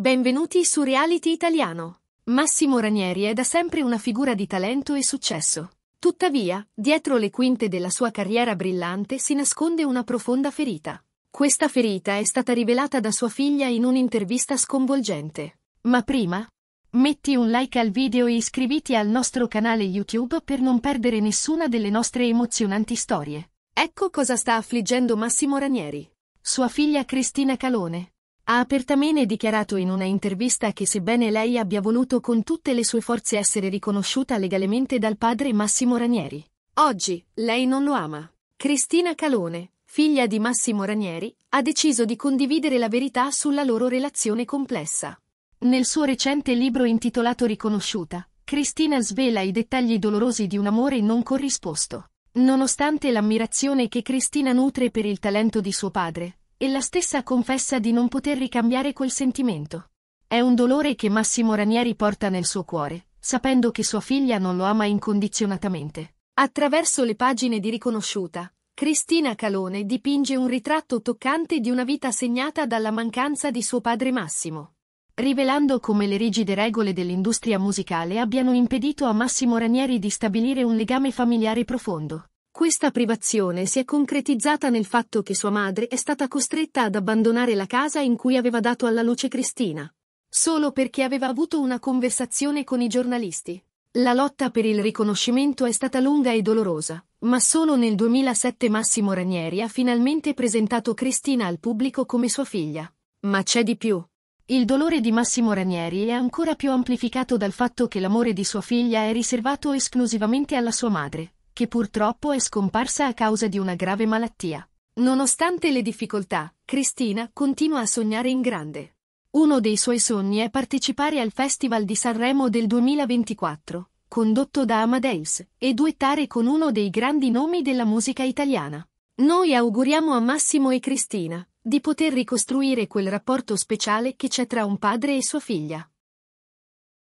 Benvenuti su Reality Italiano. Massimo Ranieri è da sempre una figura di talento e successo. Tuttavia, dietro le quinte della sua carriera brillante si nasconde una profonda ferita. Questa ferita è stata rivelata da sua figlia in un'intervista sconvolgente. Ma prima, metti un like al video e iscriviti al nostro canale YouTube per non perdere nessuna delle nostre emozionanti storie. Ecco cosa sta affliggendo Massimo Ranieri. Sua figlia Cristina Calone, ha apertamente dichiarato in una intervista che sebbene lei abbia voluto con tutte le sue forze essere riconosciuta legalmente dal padre Massimo Ranieri, oggi lei non lo ama. Cristina Calone, figlia di Massimo Ranieri, ha deciso di condividere la verità sulla loro relazione complessa. Nel suo recente libro intitolato Riconosciuta, Cristina svela i dettagli dolorosi di un amore non corrisposto. Nonostante l'ammirazione che Cristina nutre per il talento di suo padre, e la stessa confessa di non poter ricambiare quel sentimento. È un dolore che Massimo Ranieri porta nel suo cuore, sapendo che sua figlia non lo ama incondizionatamente. Attraverso le pagine di Riconosciuta, Cristina Calone dipinge un ritratto toccante di una vita segnata dalla mancanza di suo padre Massimo rivelando come le rigide regole dell'industria musicale abbiano impedito a Massimo Ranieri di stabilire un legame familiare profondo. Questa privazione si è concretizzata nel fatto che sua madre è stata costretta ad abbandonare la casa in cui aveva dato alla luce Cristina, solo perché aveva avuto una conversazione con i giornalisti. La lotta per il riconoscimento è stata lunga e dolorosa, ma solo nel 2007 Massimo Ranieri ha finalmente presentato Cristina al pubblico come sua figlia. Ma c'è di più. Il dolore di Massimo Ranieri è ancora più amplificato dal fatto che l'amore di sua figlia è riservato esclusivamente alla sua madre che purtroppo è scomparsa a causa di una grave malattia. Nonostante le difficoltà, Cristina continua a sognare in grande. Uno dei suoi sogni è partecipare al Festival di Sanremo del 2024, condotto da Amadeus, e duettare con uno dei grandi nomi della musica italiana. Noi auguriamo a Massimo e Cristina di poter ricostruire quel rapporto speciale che c'è tra un padre e sua figlia.